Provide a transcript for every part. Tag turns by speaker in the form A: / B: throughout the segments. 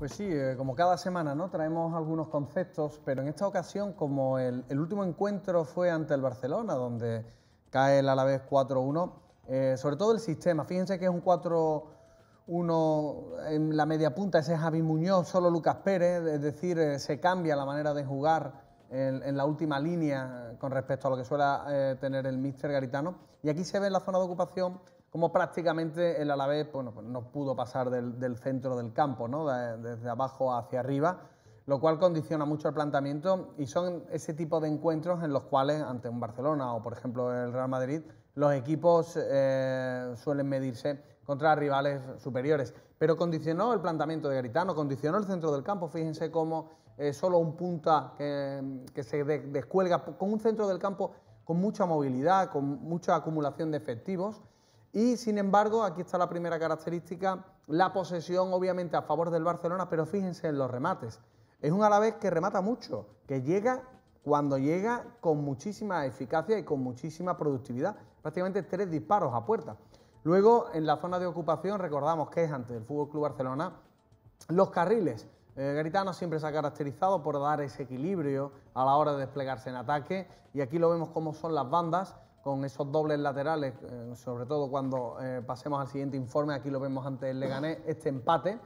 A: Pues sí, eh, como cada semana ¿no? traemos algunos conceptos, pero en esta ocasión, como el, último encuentro fue ante el Barcelona, donde cae el Alavés 4-1, eh, sobre todo el sistema. Fíjense que es un 4-1 en la media punta, ese es Javi Muñoz, solo Lucas Pérez, es decir, eh, se cambia la manera de jugar en, en, la última línea con respecto a lo que suele tener el míster Garitano. Y aquí se ve en la zona de ocupación como prácticamente el Alavés pues no pudo pasar del, centro del campo, ¿no? desde abajo hacia arriba, lo cual condiciona mucho el planteamiento y son ese tipo de encuentros en los cuales ante un Barcelona o por ejemplo el Real Madrid los equipos eh, suelen medirse contra rivales superiores. Pero condicionó el planteamiento de Garitano, condicionó el centro del campo. Fíjense cómo eh, solo un punta que, se descuelga con un centro del campo con mucha movilidad, con mucha acumulación de efectivos. Y sin embargo, aquí está la primera característica, la posesión obviamente a favor del Barcelona, pero fíjense en los remates. Es un vez que remata mucho, que llega cuando llega con muchísima eficacia y con muchísima productividad, prácticamente tres disparos a puerta. Luego, en la zona de ocupación, recordamos que es el Fútbol FC Barcelona, los carriles. Eh, Garitano siempre se ha caracterizado por dar ese equilibrio a la hora de desplegarse en ataque y aquí lo vemos cómo son las bandas con esos dobles laterales, eh, sobre todo cuando eh, pasemos al siguiente informe, aquí lo vemos antes el Leganés, este empate.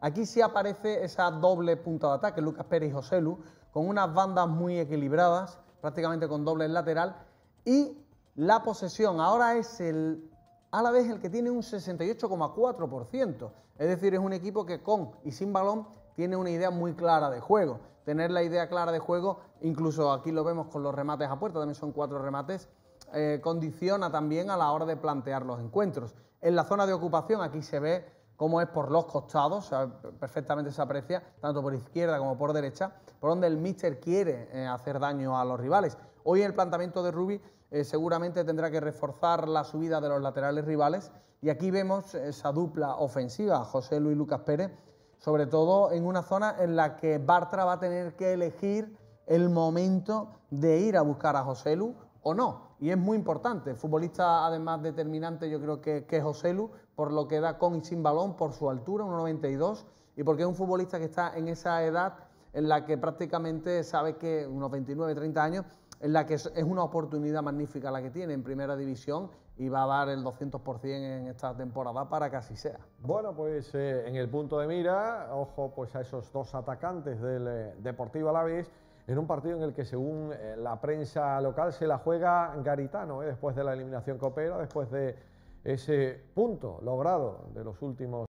A: Aquí sí aparece esa doble punta de ataque, Lucas Pérez y Lu con unas bandas muy equilibradas, prácticamente con doble lateral, y la posesión ahora es el a la vez el que tiene un 68,4%. Es decir, es un equipo que con y sin balón tiene una idea muy clara de juego. Tener la idea clara de juego, incluso aquí lo vemos con los remates a puerta, también son cuatro remates eh, condiciona también a la hora de plantear los encuentros. En la zona de ocupación aquí se ve cómo es por los costados, perfectamente se aprecia, tanto por izquierda como por derecha, por donde el míster quiere eh, hacer daño a los rivales. Hoy el planteamiento de Rubi eh, seguramente tendrá que reforzar la subida de los laterales rivales y aquí vemos esa dupla ofensiva, José Luis Lucas Pérez, sobre todo en una zona en la que Bartra va a tener que elegir el momento de ir a buscar a José Lu o no. Y es muy importante. Futbolista, además, determinante, yo creo que, que es Joselu, por lo que da con y sin balón, por su altura, 1,92, y porque es un futbolista que está en esa edad en la que prácticamente sabe que unos 29, 30 años, en la que es una oportunidad magnífica la que tiene en primera división y va a dar el 200% en esta temporada para que así sea. Bueno, pues eh, en el punto de mira, ojo pues a esos dos atacantes del eh, Deportivo Alavés en un partido en el que, según eh, la prensa local, se la juega Garitano, ¿eh? después de la eliminación copera, después de ese punto logrado de los últimos